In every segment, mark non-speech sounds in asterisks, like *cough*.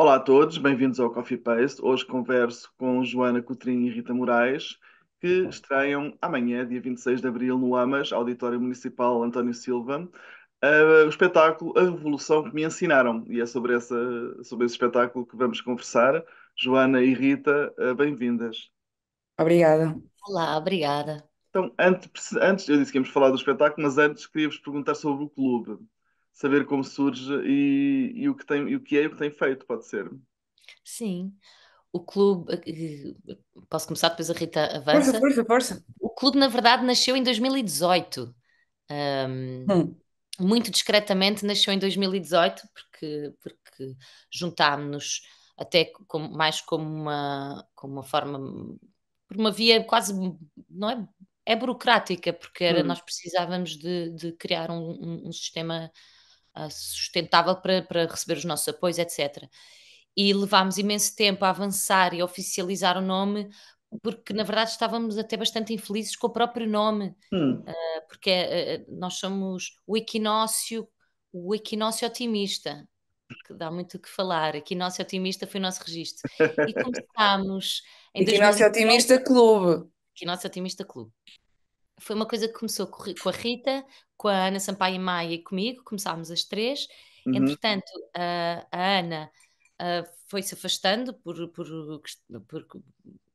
Olá a todos, bem-vindos ao Coffee Paste. Hoje converso com Joana Coutrinho e Rita Moraes, que estreiam amanhã, dia 26 de abril, no AMAS, Auditório Municipal António Silva, uh, o espetáculo A Revolução que me ensinaram. E é sobre, essa, sobre esse espetáculo que vamos conversar. Joana e Rita, uh, bem-vindas. Obrigada. Olá, obrigada. Então, antes, antes, eu disse que íamos falar do espetáculo, mas antes queria-vos perguntar sobre o clube saber como surge e, e, o que tem, e o que é e o que tem feito, pode ser. Sim. O clube. Eh, eh, posso começar, depois a Rita avança. Força, força, força. O clube, na verdade, nasceu em 2018. Um, hum. Muito discretamente nasceu em 2018, porque, porque juntámos-nos até com, mais como uma, como uma forma. Por uma via quase. Não é é burocrática, porque era, hum. nós precisávamos de, de criar um, um, um, sistema ah, sustentável para, para receber os nossos apoios, etc. E levámos imenso tempo a avançar e a oficializar o nome, porque na verdade estávamos até bastante infelizes com o próprio nome, hum. uh, porque uh, nós somos o equinócio, o equinócio otimista, que dá muito o que falar. Equinócio otimista foi o nosso registro. E *laughs* começámos em Equinócio 2019, Otimista Clube. Equinócio Otimista Clube foi uma coisa que começou com a Rita, com a Ana Sampaio e Maia e comigo, começámos as três. Uhum. Entretanto, a, a Ana foi se afastando por, por, por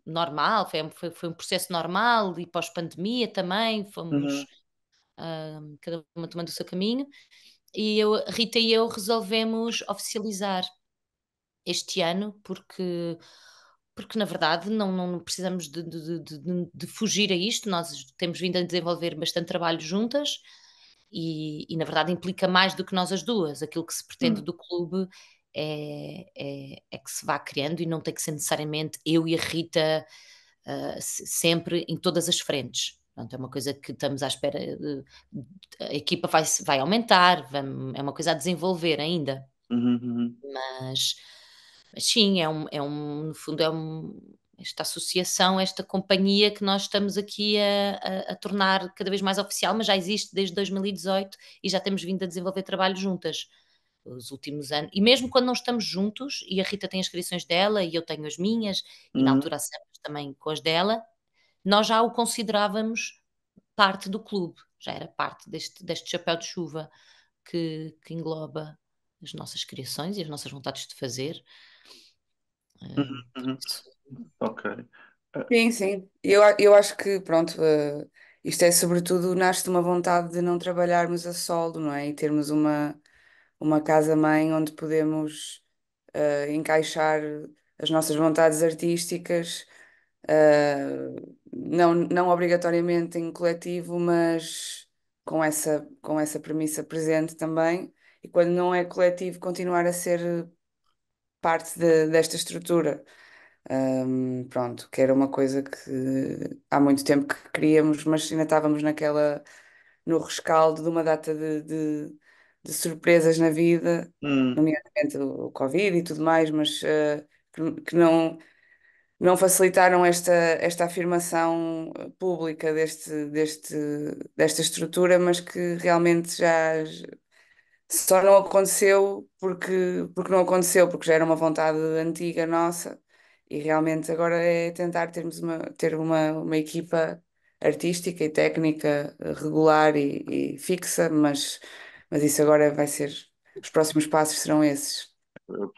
normal, foi, foi, foi, um processo normal e pós-pandemia também, fomos uhum. uh, cada uma tomando o seu caminho. E eu, Rita e eu resolvemos oficializar este ano, porque porque na verdade não, não precisamos de, de, de, de, fugir a isto, nós temos vindo a desenvolver bastante trabalho juntas e, e na verdade implica mais do que nós as duas. Aquilo que se pretende hum. do clube é, é, é, que se vá criando e não tem que ser necessariamente eu e a Rita uh, sempre em todas as frentes. Portanto, é uma coisa que estamos à espera, de, a equipa vai, vai aumentar, vai, é uma coisa a desenvolver ainda. Uhum, uhum. Mas mas sim, é um, é um no fundo, é um, esta associação, esta companhia que nós estamos aqui a, a, a, tornar cada vez mais oficial, mas já existe desde 2018 e já temos vindo a desenvolver trabalho juntas os últimos anos. E mesmo quando não estamos juntos, e a Rita tem as inscrições dela e eu tenho as minhas, e na uhum. altura a também com as dela, nós já o considerávamos parte do clube, já era parte deste, deste chapéu de chuva que, que engloba as nossas criações e as nossas vontades de fazer Uhum, uhum. Ok. Sim, sim. Eu, eu acho que, pronto, uh, isto é sobretudo, nasce de uma vontade de não trabalharmos a solo, não é? E termos uma, uma casa-mãe onde podemos uh, encaixar as nossas vontades artísticas, uh, não, não obrigatoriamente em coletivo, mas com essa, com essa premissa presente também. E quando não é coletivo, continuar a ser parte de, desta estrutura. Um, pronto, que era uma coisa que há muito tempo que queríamos, mas ainda estávamos naquela no rescaldo de uma data de, de, de surpresas na vida, hum. nomeadamente o, Covid e tudo mais, mas uh, que, que, não não facilitaram esta esta afirmação ah, pública deste deste desta estrutura, mas que realmente já só não aconteceu porque, porque não aconteceu, porque já era uma vontade antiga nossa e realmente agora é tentar termos uma, ter uma, uma equipa artística e técnica eh, regular e, e fixa, mas, mas isso agora vai ser, os próximos passos serão esses.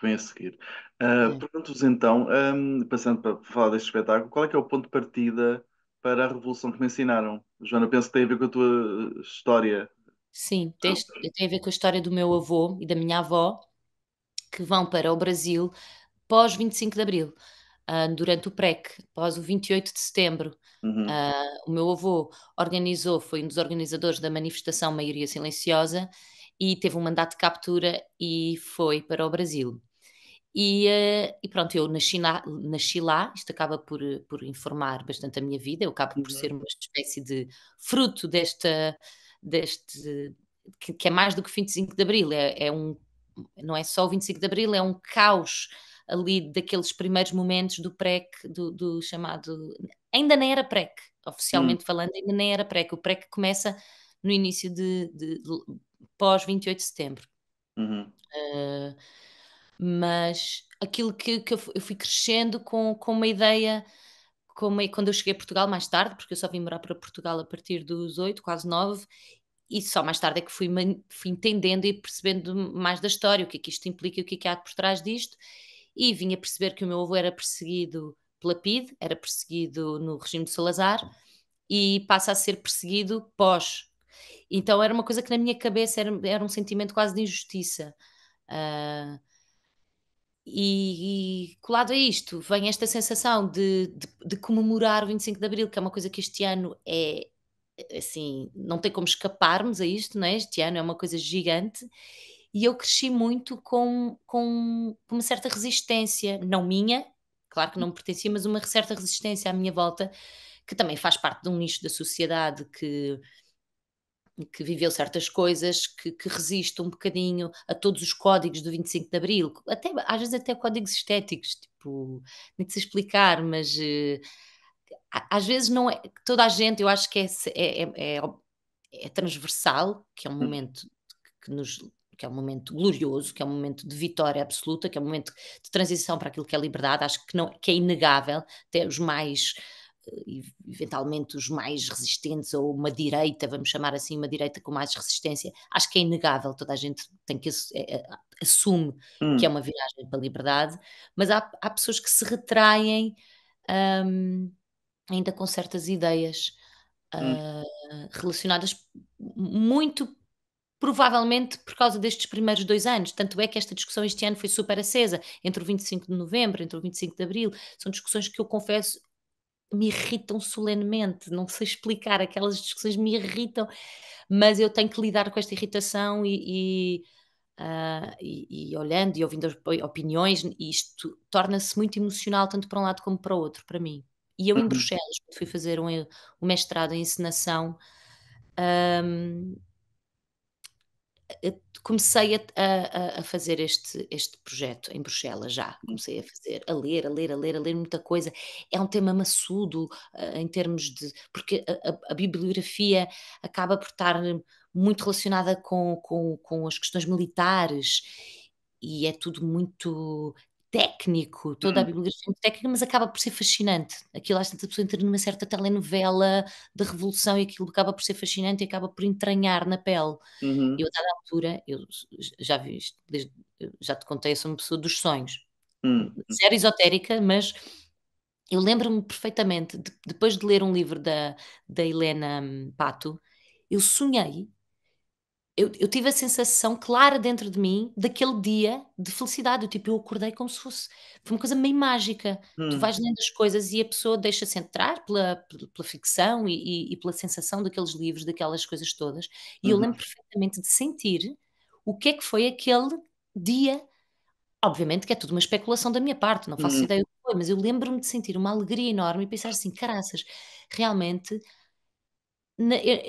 Vem a seguir. Uh, Pergunto-vos então, um, ehm, passando para falar deste espetáculo, qual é que é o ponto de partida para a revolução que me ensinaram? Joana, penso que tem a ver com a tua eh, história Sim, tem, tem a ver com a história do meu avô e da minha avó, que vão para o Brasil pós 25 de Abril, ah, durante o PREC, pós o 28 de Setembro. Uhum. Ah, o meu avô organizou, foi um dos organizadores da manifestação Maioria Silenciosa e teve um mandato de captura e foi para o Brasil. E, uh, e, pronto, eu nasci, na, nasci lá, isto acaba por, por informar bastante a minha vida, eu acabo por uhum. ser uma espécie de fruto desta deste que, que, é mais do que 25 de Abril, é, é, um, não é só o 25 de Abril, é um caos ali daqueles primeiros momentos do PREC, do, do chamado, ainda nem era PREC, oficialmente hum. falando, ainda nem era PREC, o PREC começa no início de, de, de pós 28 de Setembro. Uhum. Uh, mas aquilo que, que eu fui crescendo com, com uma ideia como é quando eu cheguei a Portugal mais tarde, porque eu só vim morar para Portugal a partir dos oito, quase nove, e só mais tarde é que fui, fui entendendo e percebendo mais da história, o que é que isto implica e o que é que há por trás disto, e vim a perceber que o meu avô era perseguido pela PIDE, era perseguido no regime de Salazar, e passa a ser perseguido pós. Então era uma coisa que na minha cabeça era, era um sentimento quase de injustiça. Uh, e, e, colado a isto, vem esta sensação de, de, de, comemorar o 25 de Abril, que é uma coisa que este ano é assim, não tem como escaparmos a isto, não é? Este ano é uma coisa gigante. E eu cresci muito com, com uma certa resistência, não minha, claro que não me pertencia, mas uma certa resistência à minha volta, que também faz parte de um nicho da sociedade que que viveu certas coisas, que, que, resiste um bocadinho a todos os códigos do 25 de Abril, até, às vezes até códigos estéticos, tipo, nem se explicar, mas uh, às vezes não é. Toda a gente, eu acho que é, é, é, é, é transversal, que é um hum. momento que nos que é um momento glorioso, que é um momento de vitória absoluta, que é um momento de transição para aquilo que é liberdade, acho que, não, que é inegável, até os mais eventualmente os mais resistentes ou uma direita, vamos chamar assim, uma direita com mais resistência, acho que é inegável, toda a gente tem que é, é, assume hum. que é hum. uma viagem para a liberdade, mas há, há pessoas que se retraem um, ainda com certas ideias hum. uh, relacionadas muito provavelmente por causa destes primeiros dois anos. Tanto é que esta discussão este ano foi super acesa, entre o 25 de novembro, entre o 25 de abril. São discussões que eu confesso, me irritam solenemente, não sei explicar, aquelas discussões me irritam, mas eu tenho que lidar com esta irritação e, e, uh, e, e olhando e ouvindo opiniões, isto torna-se muito emocional, tanto para um lado como para o outro, para mim. E eu em uhum. Bruxelas, fui fazer um, um mestrado em encenação, um, ah, eh, comecei a, a, a, fazer este, este projeto em Bruxelas já. Hum. Comecei a fazer, a ler, a ler, a ler, a ler muita coisa. É um tema maçudo uh, em termos de. porque a, a, bibliografia acaba por estar muito relacionada com, com, com as questões militares e é tudo muito técnico, toda a hum. bibliografia é muito técnica, mas acaba por ser fascinante. Aquilo às tantas a pessoa entra numa certa telenovela de revolução e aquilo acaba por ser fascinante e acaba por entranhar na pele. Uhum. Eu, a dada altura, eu já vi isto, desde, já te contei, eu sou uma pessoa dos sonhos. Uhum. esotérica, mas eu lembro-me perfeitamente, de, depois de ler um livro da, da Helena Pato, eu sonhei eu, eu, tive a sensação clara dentro de mim daquele dia de felicidade. Eu, tipo, eu acordei como se fosse. Foi uma coisa meio mágica. Hum. Tu vais lendo as coisas e a pessoa deixa-se entrar pela, pela ficção e, e, pela sensação daqueles livros, daquelas coisas todas. E uhum. eu lembro uhum. perfeitamente de sentir o que é que foi aquele dia. Obviamente que é tudo uma especulação da minha parte, não faço uhum. ideia do que foi, mas eu lembro-me de sentir uma alegria enorme e pensar assim: caraças, realmente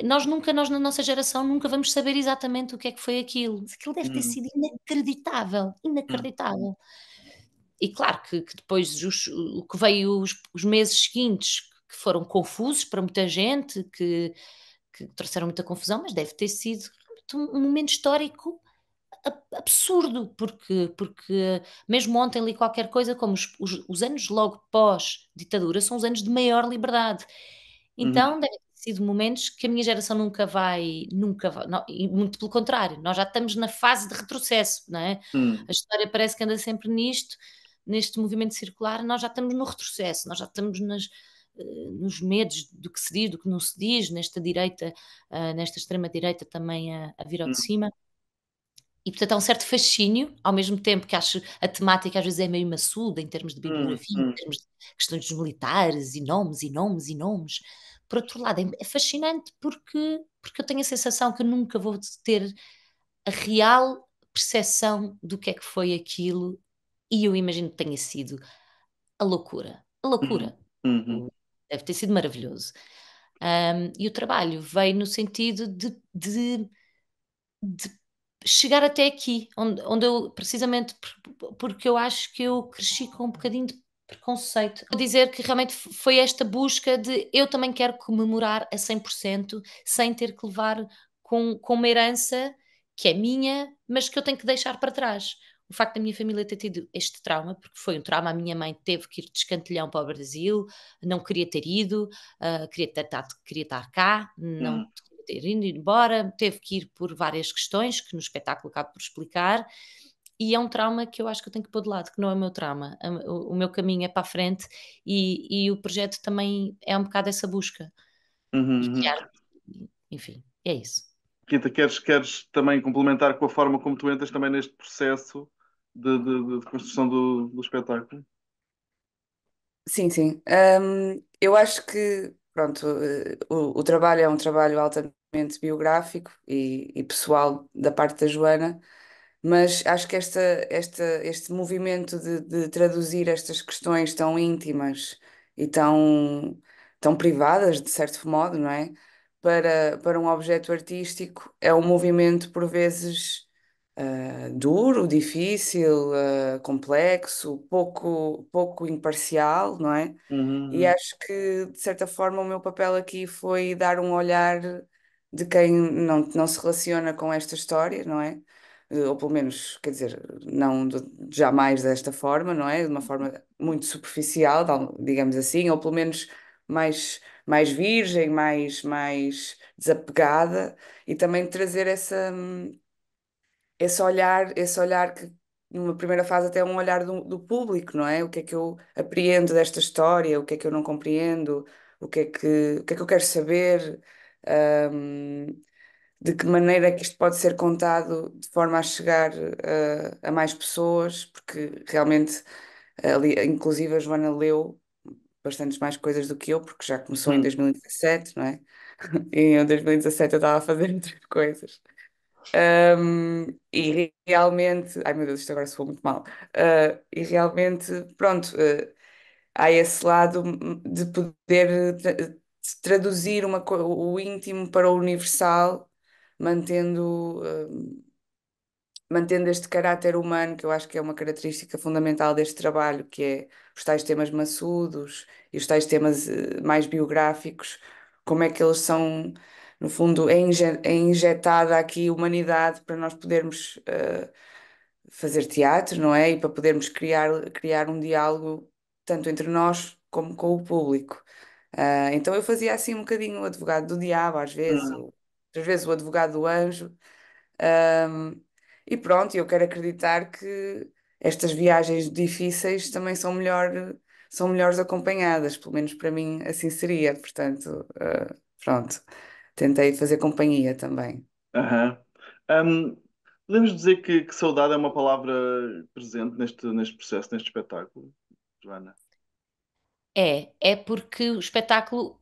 nós nunca, nós na nossa geração, nunca vamos saber exatamente o que é que foi aquilo. Aquilo deve ter hum. sido inacreditável, inacreditável. E claro que, que depois os, o que veio os, os, meses seguintes, que foram confusos para muita gente, que, que trouxeram muita confusão, mas deve ter sido um momento histórico absurdo, porque, porque mesmo ontem li qualquer coisa como os, os, os anos logo pós-ditadura são os anos de maior liberdade. Uhum. Então uhum sido momentos que a minha geração nunca vai, nunca vai, não, e muito pelo contrário, nós já estamos na fase de retrocesso, não é? Hum. A história parece que anda sempre nisto, neste movimento circular, nós já estamos no retrocesso, nós já estamos nas, eh, nos medos do que se diz, do que não se diz, nesta direita, eh, nesta extrema-direita também a, a vir ao hum. de cima. E portanto há um certo fascínio, ao mesmo tempo que acho a temática às vezes é meio maçuda em termos de hum, bibliografia, hum. em termos de questões dos militares e nomes e nomes e nomes. Por outro lado, é fascinante porque, porque eu tenho a sensação que nunca vou ter a real percepção do que é que foi aquilo e eu imagino que tenha sido a loucura. A loucura. Uhum. uhum. Deve ter sido maravilhoso. Um, e o trabalho veio no sentido de, de, de chegar até aqui, onde, onde eu, precisamente porque eu acho que eu cresci com um bocadinho de preconceito. Vou dizer que realmente foi esta busca de eu também quero comemorar a 100%, sem ter que levar com, com uma herança que é minha, mas que eu tenho que deixar para trás. O facto da minha família ter tido este trauma, porque foi um trauma, a minha mãe teve que ir de escantilhão para o Brasil, não queria ter ido, uh, queria, ter, tá, queria estar cá, não hum. ter ido embora, teve que ir por várias questões que no espetáculo acabo por explicar, e é um trauma que eu acho que eu tenho que pôr de lado, que não é o meu trauma. O, meu caminho é para a frente e, e o projeto também é um bocado essa busca. Uhum. uhum. E, enfim, é isso. Quinta, queres, queres também complementar com a forma como tu entras também neste processo de, de, de construção do, do espetáculo? Sim, sim. Um, eu acho que, pronto, eh, o, o, trabalho é um trabalho altamente biográfico e, e pessoal da parte da Joana mas acho que esta, esta, este movimento de, de traduzir estas questões tão íntimas e tão, tão privadas, de certo modo, não é? Para, para um objeto artístico é um movimento, por vezes, uh, duro, difícil, uh, complexo, pouco, pouco imparcial, não é? Uhum. E uhum. acho que, de certa forma, o meu papel aqui foi dar um olhar de quem não, não se relaciona com esta história, não é? Eh, ou pelo menos, quer dizer, não jamais desta forma, não é? De uma forma uhum. muito superficial, digamos assim, ou pelo menos mais, mais virgem, mais, mais desapegada, e também trazer essa, esse olhar, esse olhar que numa primeira fase até é um olhar do, do público, não é? O que é que eu apreendo desta história, o que é que eu não compreendo, o que é que, o que, é que eu quero saber. Um, de que maneira é que isto pode ser contado de forma a chegar uh, a mais pessoas, porque realmente, eh, ali, inclusive a Joana leu bastantes mais coisas do que eu, porque já começou em 2017, não é? *laughs* E em 2017 eu estava a fazer *laughs* outras coisas. Um, e realmente, ai meu Deus, isto agora soou muito mal. Uh, e realmente, pronto, uh, há esse lado hum, de poder tra traduzir uma, o íntimo para o universal mantendo, hum, mantendo este caráter humano, que eu acho que é uma característica fundamental deste trabalho, que é os tais temas maçudos e os tais temas eh, mais biográficos, como é que eles são, no fundo, é, é injetada aqui humanidade para nós podermos eh, fazer teatro, não é? E para podermos criar, criar um diálogo tanto entre nós como com o público. Uh, então eu fazia assim um bocadinho o advogado do diabo, às vezes, uhum às vezes o advogado do anjo. Um, e pronto, eu quero acreditar que estas viagens difíceis também são melhor são melhores acompanhadas, pelo menos para mim assim seria, portanto, uh, pronto, tentei fazer companhia também. Uhum. Um, podemos dizer que, que, saudade é uma palavra presente neste, neste processo, neste espetáculo, Joana? É, é porque o espetáculo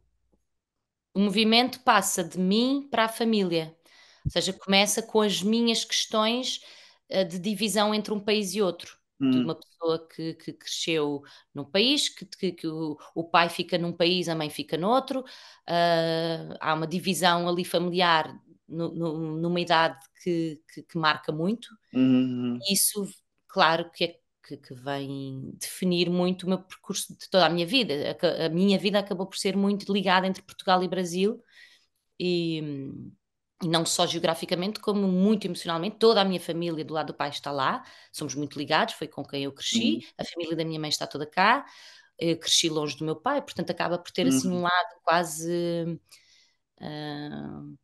o movimento passa de mim para a família, ou seja, começa com as minhas questões eh, de divisão entre um país e outro. Hum. De uma pessoa que, que cresceu num país, que, que, que o, o, pai fica num país, a mãe fica no outro, uh, ah, há uma divisão ali familiar no, no, numa idade que, que, que marca muito. Uhum. uhum. Isso, claro, que é que, que, vem definir muito o meu percurso de toda a minha vida. A, a, minha vida acabou por ser muito ligada entre Portugal e Brasil, e, e não só geograficamente, como muito emocionalmente. Toda a minha família do lado do pai está lá, somos muito ligados, foi com quem eu cresci, uhum. a família da minha mãe está toda cá, eu cresci longe do meu pai, portanto acaba por ter uhum. assim um uhum. lado quase. Uh,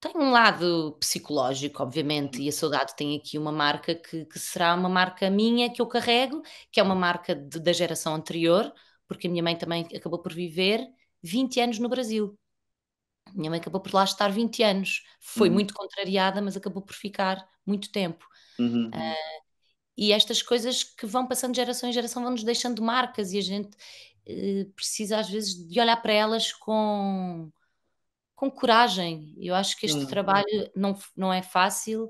tem um lado psicológico, obviamente, hum. e a saudade tem aqui uma marca que, que será uma marca minha que eu carrego, que é uma marca de, da geração anterior, porque a minha mãe também acabou por viver 20 anos no Brasil. A minha mãe acabou por lá estar 20 anos. Foi uhum. muito contrariada, mas acabou por ficar muito tempo. Uhum. Uh, e estas coisas que vão passando de geração em geração vão nos deixando marcas e a gente uh, precisa às vezes de olhar para elas com com coragem. Eu acho que este trabalho não, não é fácil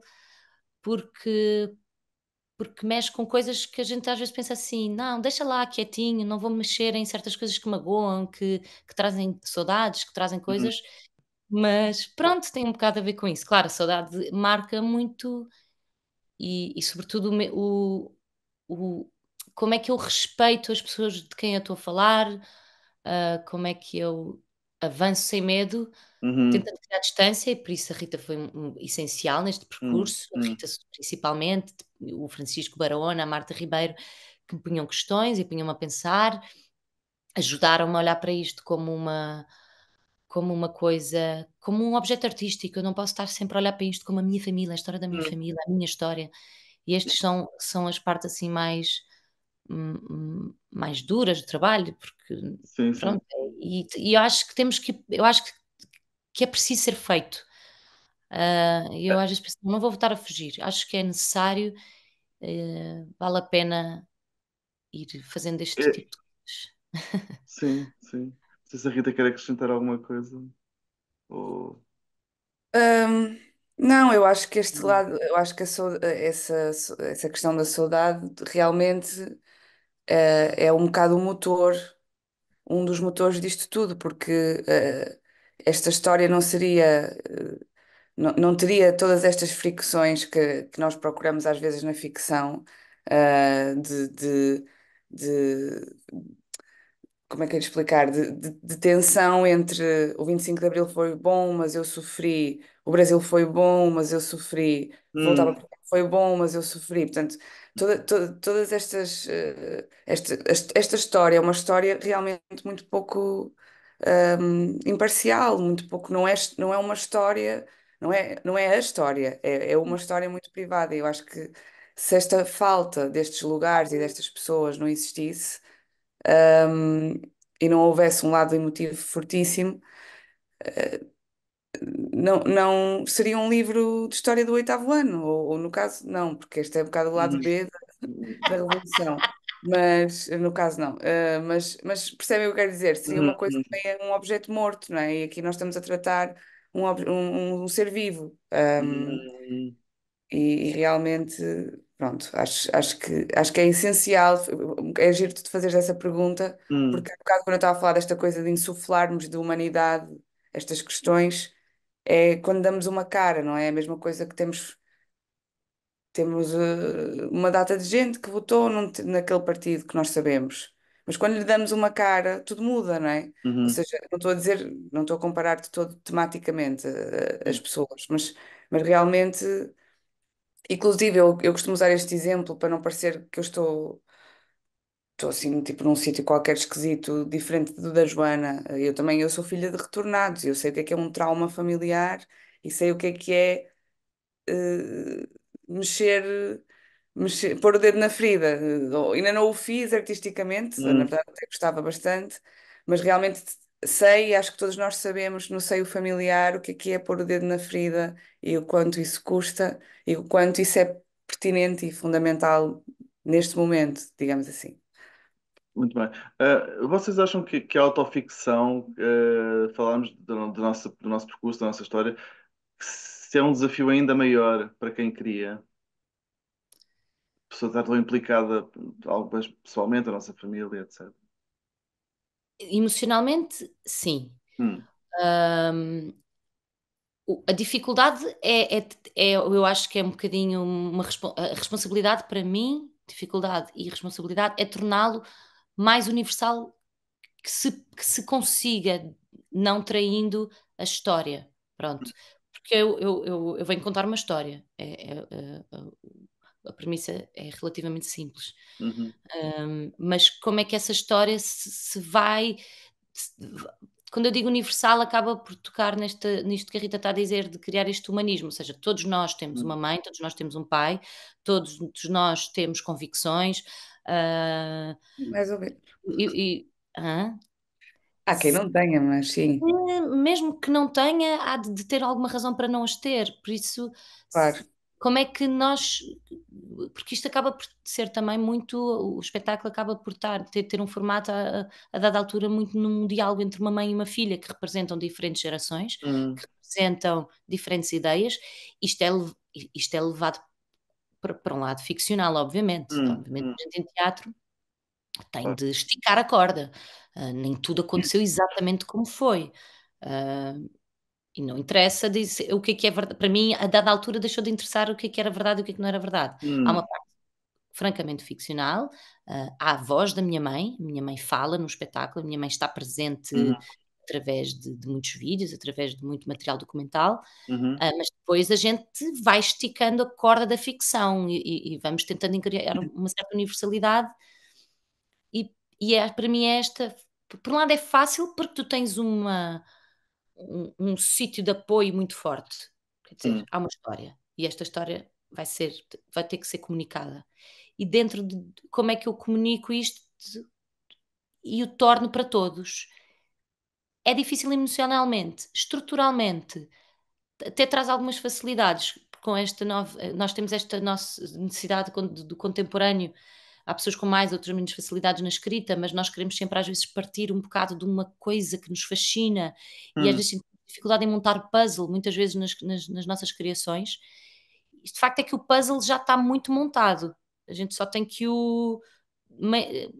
porque porque mexe com coisas que a gente às vezes pensa assim, não, deixa lá quietinho, não vou mexer em certas coisas que magoam, que, que trazem saudades, que trazem uhum. coisas, uhum. mas pronto, tem um bocado a ver com isso. Claro, a saudade marca muito e, e sobretudo o, o, como é que eu respeito as pessoas de quem eu estou a falar, uh, como é que eu avanço sem medo, Uhum. Tentando criar distância, e por isso a Rita foi um, essencial neste hum, percurso, uhum. a hum. Rita principalmente, o Francisco Barona, a Marta Ribeiro, que me punham questões e punham-me a pensar, ajudaram-me a olhar para isto como uma, como uma coisa, como um objeto artístico. Eu não posso estar sempre a olhar para isto como a minha família, a história da minha uhum. família, a minha história. E estas são, são as partes assim mais hum, mais duras do trabalho porque sim, pronto sim. É, e, e eu acho que temos que eu acho que que é preciso ser feito. Uh, eu ah. às vezes penso, não vou voltar a fugir, acho que é necessário, uh, vale a pena ir fazendo este é... tipo de coisas. *laughs* Sim, sim. Não sei se a Rita quer acrescentar alguma coisa. Ou... Um, não, eu acho que este lado, eu acho que essa, essa questão da saudade realmente uh, é um bocado o um motor, um dos motores disto tudo, porque uh, esta história não seria. Eh, não, não teria todas estas fricções que, que nós procuramos às vezes na ficção, uh, de, de, de, Como é que eu explicar? De, de, de tensão entre o 25 de Abril foi bom, mas eu sofri, o Brasil foi bom, mas eu sofri, hum. voltava para foi bom, mas eu sofri. Portanto, toda, toda, todas estas. Eh, esta, esta, história é uma história realmente muito pouco um, imparcial, muito pouco, não é, não é uma história, não é, não é a história, é, é uma hum. história muito privada. Eu acho que se esta falta destes lugares e destas pessoas não existisse um, e não houvesse um lado emotivo fortíssimo, eh, não, não seria um livro de história do oitavo ano, ou, ou, no caso, não, porque este é um bocado o lado uhum. B da, da Revolução. Mas no caso não, Uh, mas, mas percebem o que eu quero dizer? Sim, uhum, uma coisa é um objeto morto, não é? E aqui nós estamos a tratar um, um, um ser vivo. Um, e, e realmente, pronto, acho, acho que, acho que é essencial, é giro tu fazer essa pergunta, hum. porque há bocado quando eu estava a falar desta coisa de insuflarmos de humanidade estas questões, é quando damos uma cara, não é? é a mesma coisa que temos temos uh, uma data de gente que votou num, naquele partido que nós sabemos. Mas quando lhe damos uma cara, tudo muda, não é? Uhum. Ou seja, não estou a dizer, não estou a comparar de todo tematicamente uh, as uhum. pessoas, mas, mas realmente, inclusive, eu, eu costumo usar este exemplo para não parecer que eu estou estou assim, tipo, num sítio qualquer esquisito, diferente do da Joana. Eu também, eu sou filha de retornados, eu sei o que é que é um trauma familiar e sei o que é que é uh, mexer, mexer pôr o dedo na ferida. Ainda não o fiz artisticamente, hum. na verdade até gostava bastante, mas realmente sei, acho que todos nós sabemos no seio familiar o que é, que é pôr o dedo na ferida e o quanto isso custa e o quanto isso é pertinente e fundamental neste momento, digamos assim. Muito bem. Uh, vocês acham que, que a autoficção, uh, falámos do, do, nosso, do nosso percurso, da nossa história, se é um desafio ainda maior para quem cria, a pessoa está tão implicada, algumas pessoalmente, a nossa família, etc. Emocionalmente, sim. Hum. Um, a dificuldade é, é, é, eu acho que é um bocadinho uma respo responsabilidade para mim, dificuldade e responsabilidade, é torná-lo mais universal que se, que se consiga, não traindo a história. Pronto, porque eu, eu, eu, eu venho contar uma história. É, é, é, é a premissa é relativamente simples. Uhum. Um, mas como é que essa história se, se vai. Se, quando eu digo universal, acaba por tocar neste nisto que a Rita está a dizer, de criar este humanismo, ou seja, todos nós temos uhum. uma mãe, todos nós temos um pai, todos nós temos convicções. Uh, Mais ou menos. E, e, ah? Há quem não tenha, mas sim. Mesmo que não tenha, há de ter alguma razão para não as ter. Por isso, claro. como é que nós. Porque isto acaba por ser também muito. O espetáculo acaba por estar, ter, ter um formato, a, a dada altura, muito num diálogo entre uma mãe e uma filha, que representam diferentes gerações, hum. que representam diferentes ideias. Isto é, isto é levado para, para um lado ficcional, obviamente. Hum. Então, obviamente, hum. a gente em teatro tem de esticar a corda. Ah, nem tudo aconteceu exatamente como foi. Uh, e não interessa o que é que é verdade. Para mim, a dada altura, deixou de interessar o que é que era verdade e o que é que não era verdade. Hum. Há uma parte francamente ficcional, uh, há a voz da minha mãe, a minha mãe fala no espetáculo, a minha mãe está presente uhum. através de, de, muitos vídeos, através de muito material documental, uhum. uh, mas depois a gente vai esticando a corda da ficção e, e, e vamos tentando criar uhum. uma certa universalidade e, e é, para mim é esta por um lado é fácil porque tu tens uma, um, um sítio de apoio muito forte. Quer dizer, hum. há uma história e esta história vai ser, vai ter que ser comunicada. E dentro de como é que eu comunico isto de, e o torno para todos? É difícil emocionalmente, estruturalmente, até traz algumas facilidades com esta nova, nós temos esta nossa necessidade do contemporâneo há pessoas com mais, outras menos facilidades na escrita, mas nós queremos sempre às vezes partir um bocado de uma coisa que nos fascina hum. e às hum. vezes dificuldade em montar puzzle, muitas vezes nas, nas, nas nossas criações. Isto, de facto é que o puzzle já está muito montado, a gente só tem que o me,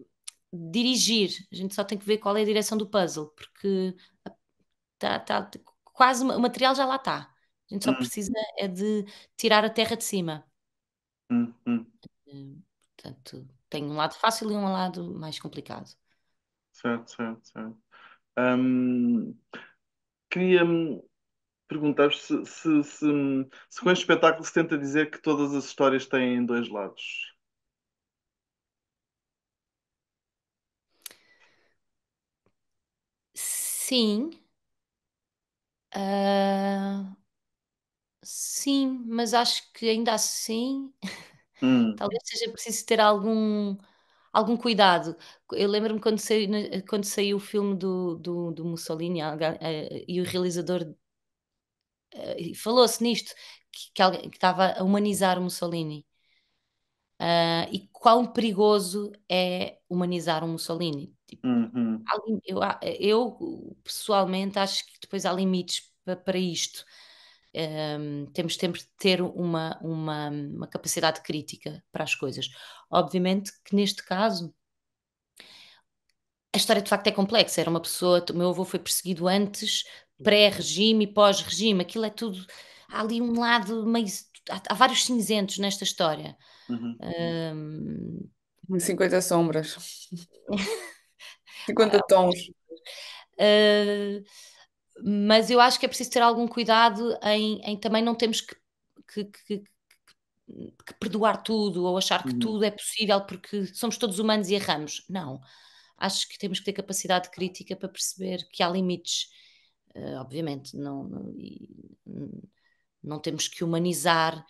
dirigir, a gente só tem que ver qual é a direção do puzzle, porque tá, tá, quase o material já lá está. A gente só hum. precisa é de tirar a terra de cima. Hum, hum. Portanto, tem um lado fácil e um lado mais complicado. Certo, certo, certo. Hum, queria perguntar-vos se, se, se, se, com este espetáculo se tenta dizer que todas as histórias têm dois lados. Sim. Uh, sim, mas acho que ainda assim Hum. Talvez seja preciso ter algum, algum cuidado. Eu lembro-me quando, saiu quando saiu o filme do, do, do Mussolini e o realizador eh, falou-se nisto, que, que, estava a humanizar o Mussolini. Uh, e quão perigoso é humanizar o Mussolini. Tipo, uhum. eu, eu, pessoalmente acho que depois há limites para, para isto. Um, temos sempre de ter uma, uma, uma capacidade crítica para as coisas. Obviamente que neste caso a história de facto é complexa. Era uma pessoa, o meu avô foi perseguido antes, pré-regime e pós-regime. Aquilo é tudo. Há ali um lado meio. Há, há vários cinzentos nesta história. Uhum. Um... Uhum. 50 sombras. 50 *laughs* tons. Uh, mas eu acho que é preciso ter algum cuidado em, em também não temos que, que, que, que, perdoar tudo ou achar que uhum. tudo é possível porque somos todos humanos e erramos. Não. Acho que temos que ter capacidade crítica para perceber que há limites. Uh, obviamente, não, não, não temos que humanizar.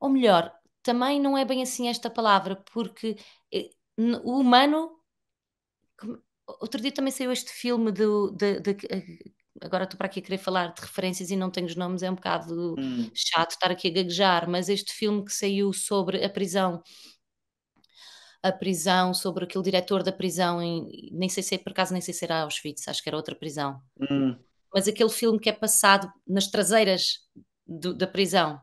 Ou melhor, também não é bem assim esta palavra, porque eh, o humano. Outro dia também saiu este filme do, de, de eh, agora estou para aqui a querer falar de referências e não tenho os nomes, é um bocado hum. chato estar aqui a gaguejar, mas este filme que saiu sobre a prisão a prisão, sobre aquele diretor da prisão, em, nem sei se é por acaso nem sei se era Auschwitz, acho que era outra prisão. Hum. Mas aquele filme que é passado nas traseiras do, da prisão.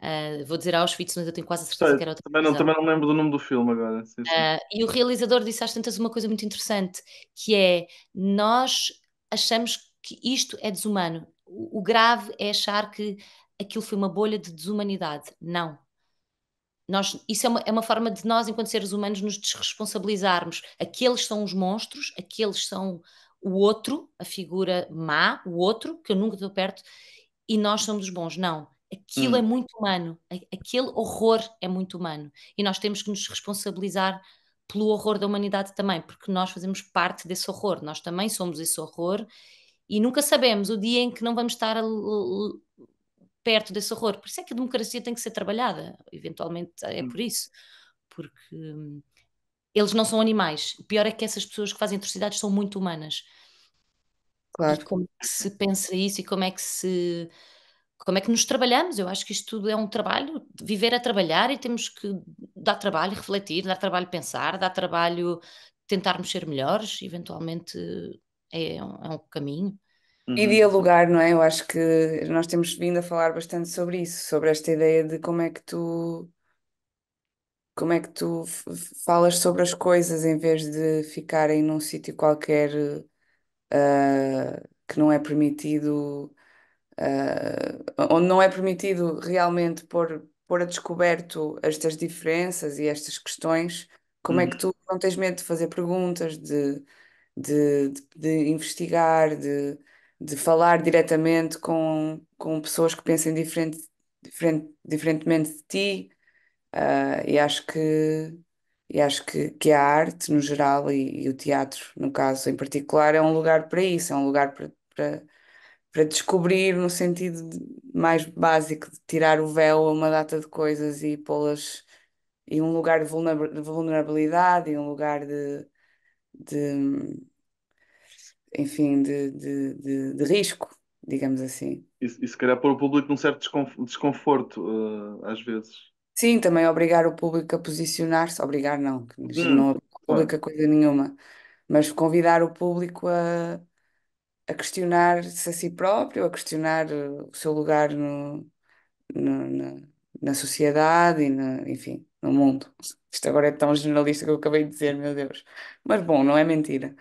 Uh, vou dizer Auschwitz, mas eu tenho quase a certeza sei, que era outra também prisão. não, também não lembro do nome do filme agora. Sim, sim. Uh, e o realizador disse às tantas uma coisa muito interessante, que é nós achamos que isto é desumano. O, o grave é achar que aquilo foi uma bolha de desumanidade. Não. Nós, isso é uma, é uma, forma de nós, enquanto seres humanos, nos desresponsabilizarmos. Aqueles são os monstros, aqueles são o outro, a figura má, o outro, que eu nunca estou perto, e nós somos os bons. Não. Aquilo hum. é muito humano. Aquele horror é muito humano. E nós temos que nos responsabilizar pelo horror da humanidade também, porque nós fazemos parte desse horror. Nós também somos esse horror e nunca sabemos o dia em que não vamos estar perto desse horror. Por isso é que a democracia tem que ser trabalhada, eventualmente é por isso, porque hum, eles não são animais. O pior é que essas pessoas que fazem atrocidades são muito humanas. Claro. E como é que se pensa isso e como é que se como é que nos trabalhamos? Eu acho que isto tudo é um trabalho, viver a é trabalhar e temos que dar trabalho, refletir, dar trabalho pensar, dar trabalho tentarmos ser melhores, eventualmente é, é um é caminho. Uhum. E dialogar, não é? Eu acho que nós temos vindo a falar bastante sobre isso, sobre esta ideia de como é que tu como é que tu falas sobre as coisas em vez de ficarem num sítio qualquer uh, que não é permitido, uh, onde não é permitido realmente pôr, pôr a descoberto estas diferenças e estas questões, como é uhum. é que tu não tens medo de fazer perguntas, de de, de, de investigar, de, de falar diretamente com, com pessoas que pensem diferente, diferente, diferentemente de ti. Uh, e acho que e acho que, que a arte no geral e, e, o teatro, no caso em particular, é um lugar para isso, é um lugar para, para, para descobrir no sentido mais básico de tirar o véu a uma data de coisas e pô-las em um lugar de vulnerabilidade, em um lugar de, de enfim, de, de, de, de risco, digamos assim. E, e se calhar pôr o público num certo desconforto, uh, às vezes. Sim, também obrigar o público a posicionar-se, obrigar não, hum, não obriga público claro. a coisa nenhuma, mas convidar o público a, a questionar-se a si próprio, a questionar eh, o seu lugar no, no na, na sociedade e na, enfim no mundo. Isto agora é tão generalista que eu acabei de dizer, meu Deus. Mas bom, não é mentira.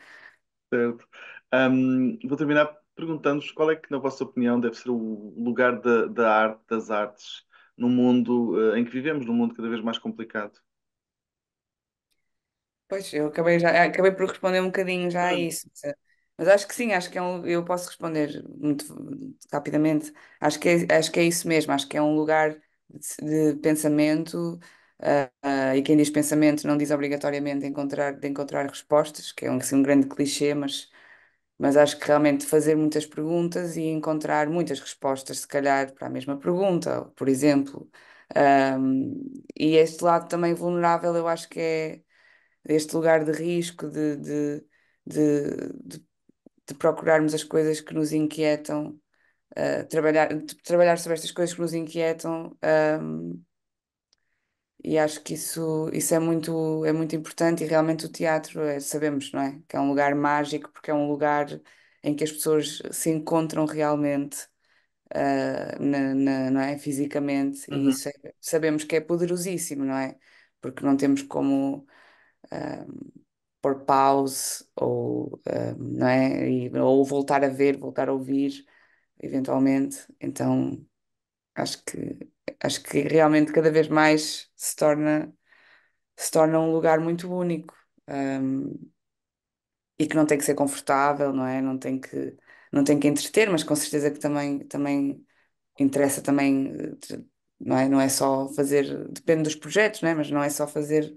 Certo. Um, vou terminar perguntando-vos qual é que, na vossa opinião, deve ser o lugar da, da arte, das artes, no mundo uh, em que vivemos, num mundo cada vez mais complicado. Pois, eu acabei, já, acabei por responder um bocadinho já a isso. Eh, mas acho que sim, acho que é um, eu posso responder muito rapidamente. Acho que, é, acho que é isso mesmo, acho que é um lugar de, de pensamento, Uh, e quem diz pensamento não diz obrigatoriamente encontrar, de encontrar respostas, que é um, assim, um grande clichê, mas, mas acho que realmente fazer muitas perguntas e encontrar muitas respostas, se calhar, para a mesma pergunta, por exemplo. Um, e este lado também vulnerável, eu acho que é este lugar de risco, de, de, de, de procurarmos as coisas que nos inquietam, uh, trabalhar, trabalhar sobre estas coisas que nos inquietam. Um, e acho que isso, isso é muito, é muito importante e realmente o teatro, é, sabemos, não é? Que é um lugar mágico porque é um lugar em que as pessoas se encontram realmente, uh, na, na, não é? Fisicamente e isso uhum. é, sabemos que é poderosíssimo, não é? Porque não temos como um, ehm, pôr pause ou, ehm, não é? E, ou voltar a ver, voltar a ouvir, eventualmente. Então, acho que acho que realmente cada vez mais se torna, se torna um lugar muito único. Um, e que não tem que ser confortável, não é? Não tem que, não tem que entreter, mas com certeza que também, também interessa também, eh, não é? Não é só fazer, depende dos projetos, não é? Mas não é só fazer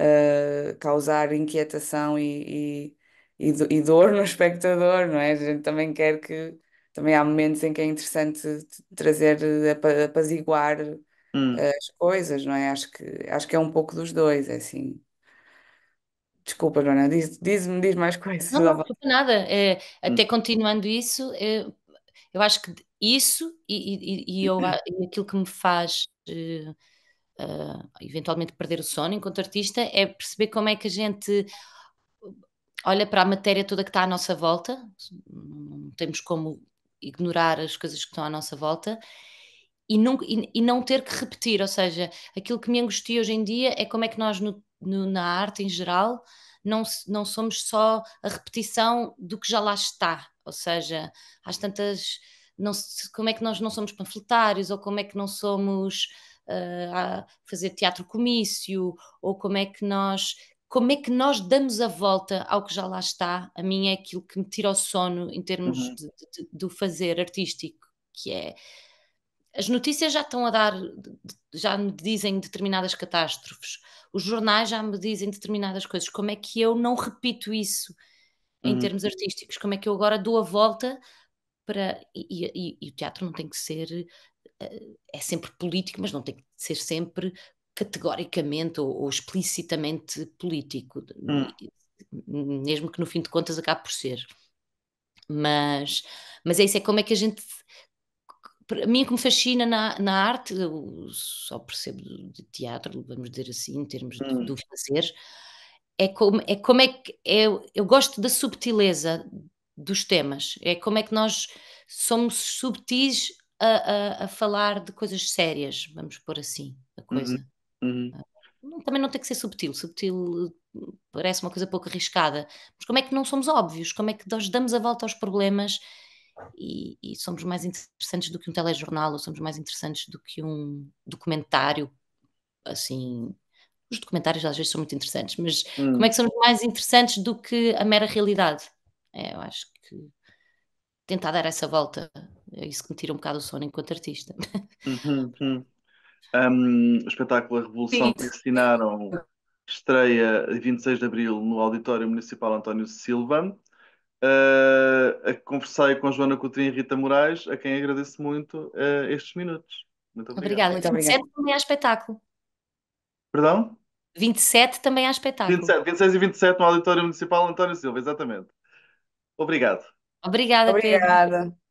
uh, causar inquietação e, e, e, do, e dor no *laughs* espectador, não é? A gente também quer que também há momentos em que é interessante trazer, eh, apaziguar hum. Eh, as coisas, não é? Acho que, acho que é um pouco dos dois, é assim. Desculpa, Joana, diz-me diz, diz, mais *laughs* coisas. Não, não, nada. É, hum. até continuando isso, é, eu acho que isso e, e, e, eu, e aquilo que me faz uh, uh, eventualmente perder o sono enquanto artista é perceber como é que a gente olha para a matéria toda que está à nossa volta, não temos como ignorar as coisas que estão à nossa volta e não, e, e não ter que repetir. Ou seja, aquilo que me angustia hoje em dia é como é que nós, no, no, na arte em geral, não, não somos só a repetição do que já lá está. Ou seja, às tantas. Não, como é que nós não somos panfletários ou como é que não somos uh, a fazer teatro comício ou como é que nós como é que nós damos a volta ao que já lá está? A mim é aquilo que me tira o sono em termos uhum. de, de, do fazer artístico, que é as notícias já estão a dar, já me dizem determinadas catástrofes, os jornais já me dizem determinadas coisas. Como é que eu não repito isso em uhum. termos artísticos? Como é que eu agora dou a volta para. E, e, e o teatro não tem que ser. Eh, é sempre político, mas não tem que ser sempre categoricamente ou, ou explicitamente político, hum. mesmo que no fim de contas acabe por ser. Mas, mas é isso, é como é que a gente a mim o que me fascina na, na arte, eu só percebo de teatro, vamos dizer assim, em termos hum. do fazer, é como é, como é que é, eu gosto da subtileza dos temas, é como é que nós somos subtis a, a, a falar de coisas sérias, vamos pôr assim a coisa. Uhum. Uhum. Também não tem que ser subtil, subtil hum, parece uma coisa pouco arriscada, mas como é que não somos óbvios? Como é que nós damos a volta aos problemas e, e somos mais interessantes do que um telejornal ou somos mais interessantes do que um documentário? Assim, os documentários às vezes são muito interessantes, mas uhum. como é que somos mais interessantes do que a mera realidade? É, eu acho que tentar dar essa volta é isso que me tira um bocado o sono enquanto artista. Uhum, uhum. Um, o espetáculo A Revolução Sim. assinaram estreia 26 de abril no Auditório Municipal António Silva. Uh, ah, conversar com Joana Coutinho e Rita Moraes, a quem agradeço muito uh, estes minutos. Muito obrigada. Muito 27 também há espetáculo. Perdão? 27 também há espetáculo. 27, 26 e 27 no Auditório Municipal António Silva, exatamente. Obrigado. Obrigada, Obrigada. Pedro.